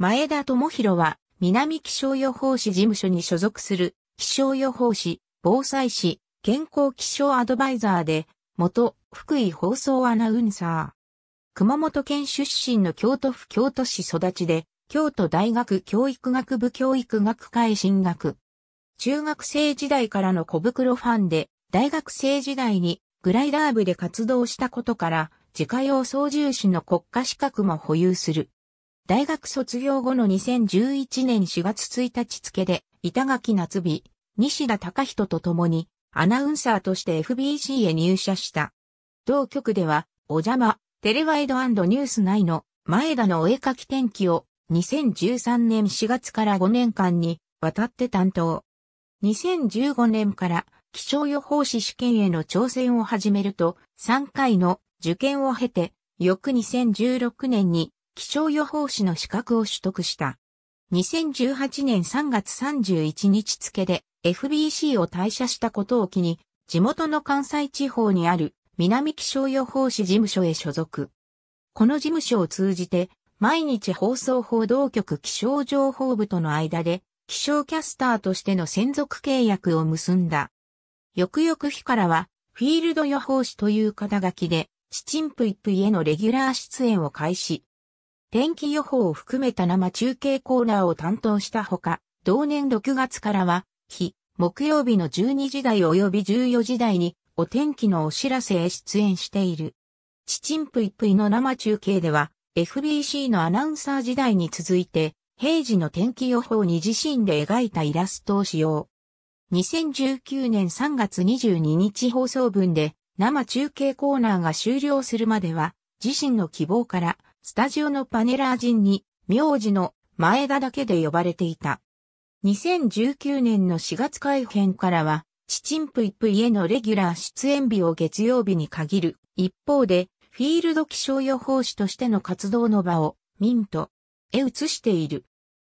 前田智弘は、南気象予報士事務所に所属する、気象予報士、防災士、健康気象アドバイザーで、元、福井放送アナウンサー。熊本県出身の京都府京都市育ちで、京都大学教育学部教育学科へ進学。中学生時代からの小袋ファンで、大学生時代にグライダー部で活動したことから、自家用操縦士の国家資格も保有する。大学卒業後の2011年4月1日付で、板垣夏美、西田隆人と共に、アナウンサーとして FBC へ入社した。同局では、お邪魔、テレワイドニュース内の前田のお絵描き天気を2013年4月から5年間にわたって担当。2015年から気象予報士試験への挑戦を始めると3回の受験を経て翌2016年に気象予報士の資格を取得した。2018年3月31日付で FBC を退社したことを機に、地元の関西地方にある南気象予報士事務所へ所属。この事務所を通じて、毎日放送報道局気象情報部との間で、気象キャスターとしての専属契約を結んだ。翌々日からは、フィールド予報士という肩書きで、チチンプイプイへのレギュラー出演を開始。天気予報を含めた生中継コーナーを担当したほか、同年6月からは、日、木曜日の12時台及び14時台に、お天気のお知らせへ出演している。チチンプイプイの生中継では、FBC のアナウンサー時代に続いて、平時の天気予報に自身で描いたイラストを使用。2019年3月22日放送分で、生中継コーナーが終了するまでは、自身の希望から、スタジオのパネラー陣に、名字の前田だけで呼ばれていた。2019年の4月改編からは、チチンプイプイへのレギュラー出演日を月曜日に限る。一方で、フィールド気象予報士としての活動の場を、ミントへ移している。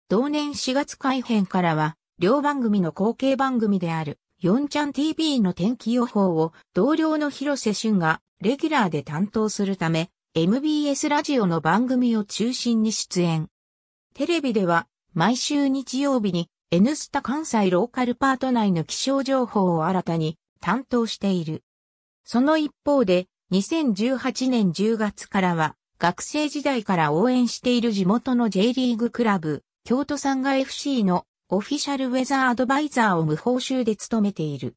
同年4月改編からは、両番組の後継番組である、4チャン TV の天気予報を同僚の広瀬俊がレギュラーで担当するため、MBS ラジオの番組を中心に出演。テレビでは毎週日曜日に N スタ関西ローカルパート内の気象情報を新たに担当している。その一方で2018年10月からは学生時代から応援している地元の J リーグクラブ京都産が FC のオフィシャルウェザーアドバイザーを無報酬で務めている。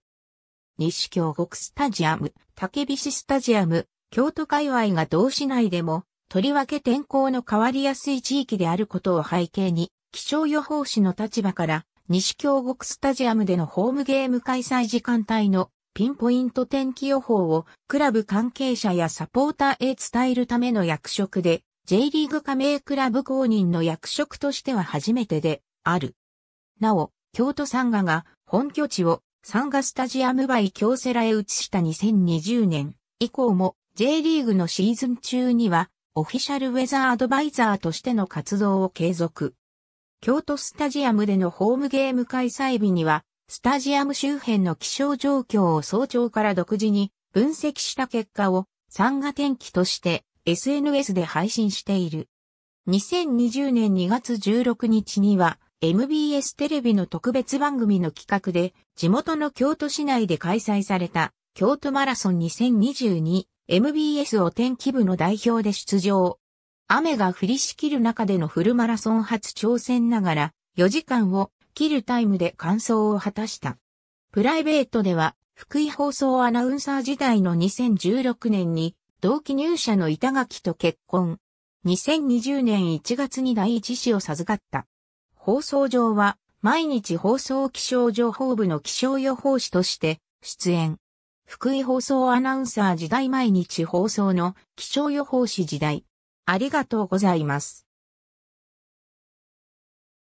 西京極スタジアム、竹菱スタジアム、京都界隈が同市内でも、とりわけ天候の変わりやすい地域であることを背景に、気象予報士の立場から、西京極スタジアムでのホームゲーム開催時間帯のピンポイント天気予報をクラブ関係者やサポーターへ伝えるための役職で、J リーグ加盟クラブ公認の役職としては初めてである。なお、京都サンガが本拠地をサンガスタジアムバイ京セラへ移した2020年以降も J リーグのシーズン中には、オフィシャルウェザーアドバイザーとしての活動を継続。京都スタジアムでのホームゲーム開催日には、スタジアム周辺の気象状況を早朝から独自に分析した結果を、参加天気として SNS で配信している。2020年2月16日には MBS テレビの特別番組の企画で地元の京都市内で開催された京都マラソン2022 MBS お天気部の代表で出場。雨が降りしきる中でのフルマラソン初挑戦ながら、4時間を切るタイムで完走を果たした。プライベートでは、福井放送アナウンサー時代の2016年に、同期入社の板垣と結婚。2020年1月に第一子を授かった。放送上は、毎日放送気象情報部の気象予報士として出演。福井放送アナウンサー時代毎日放送の気象予報士時代。ありがとうございます。